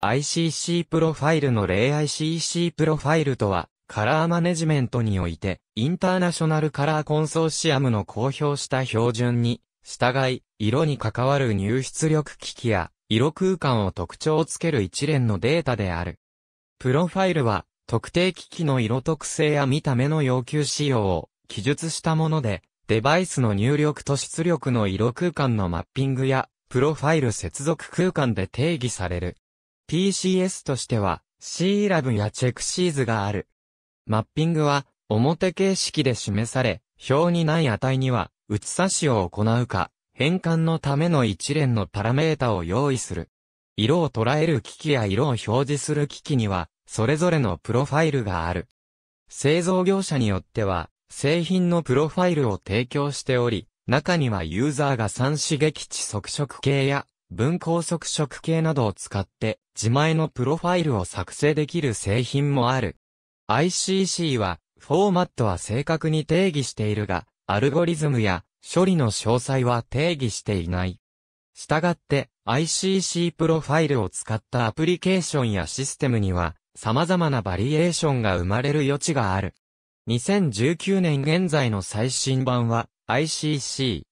ICC プロファイルの例 ICC プロファイルとは、カラーマネジメントにおいて、インターナショナルカラーコンソーシアムの公表した標準に、従い、色に関わる入出力機器や、色空間を特徴をつける一連のデータである。プロファイルは、特定機器の色特性や見た目の要求仕様を記述したもので、デバイスの入力と出力の色空間のマッピングや、プロファイル接続空間で定義される。PCS としては C ラブやチェクシーズがある。マッピングは表形式で示され、表にない値には写差しを行うか、変換のための一連のパラメータを用意する。色を捉える機器や色を表示する機器には、それぞれのプロファイルがある。製造業者によっては、製品のプロファイルを提供しており、中にはユーザーが3刺激値測色系や文光束色系などを使って自前のプロファイルを作成できる製品もある。ICC は、フォーマットは正確に定義しているが、アルゴリズムや処理の詳細は定義していない。したがって ICC プロファイルを使ったアプリケーションやシステムには様々なバリエーションが生まれる余地がある。2019年現在の最新版は ICC1、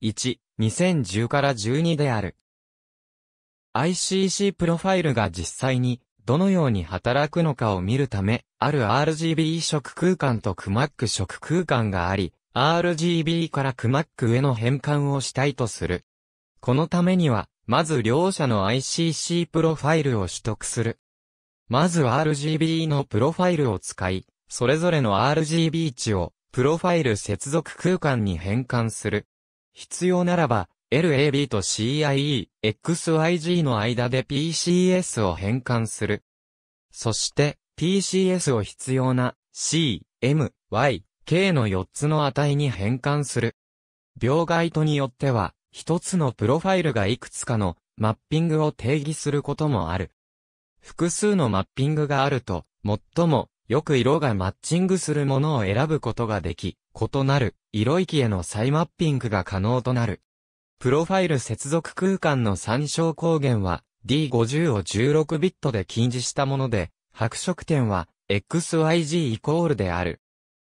2010から12である。ICC プロファイルが実際にどのように働くのかを見るため、ある RGB 色空間と CMAC 色空間があり、RGB から CMAC への変換をしたいとする。このためには、まず両者の ICC プロファイルを取得する。まず RGB のプロファイルを使い、それぞれの RGB 値を、プロファイル接続空間に変換する。必要ならば、LAB と CIE、XYG の間で PCS を変換する。そして、PCS を必要な C、M、Y、K の4つの値に変換する。描画とによっては、一つのプロファイルがいくつかのマッピングを定義することもある。複数のマッピングがあると、最もよく色がマッチングするものを選ぶことができ、異なる色域への再マッピングが可能となる。プロファイル接続空間の参照光源は D50 を16ビットで禁止したもので、白色点は XYG イコールである。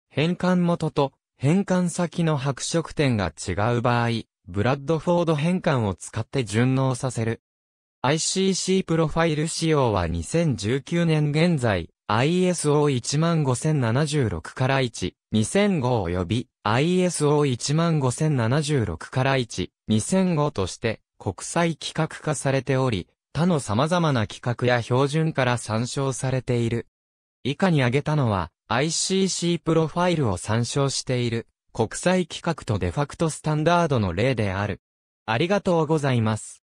変換元と変換先の白色点が違う場合、ブラッドフォード変換を使って順応させる。ICC プロファイル仕様は2019年現在、ISO15076 から1、2005及び ISO15076 から1、2005として国際規格化されており、他の様々な規格や標準から参照されている。以下に挙げたのは ICC プロファイルを参照している国際規格とデファクトスタンダードの例である。ありがとうございます。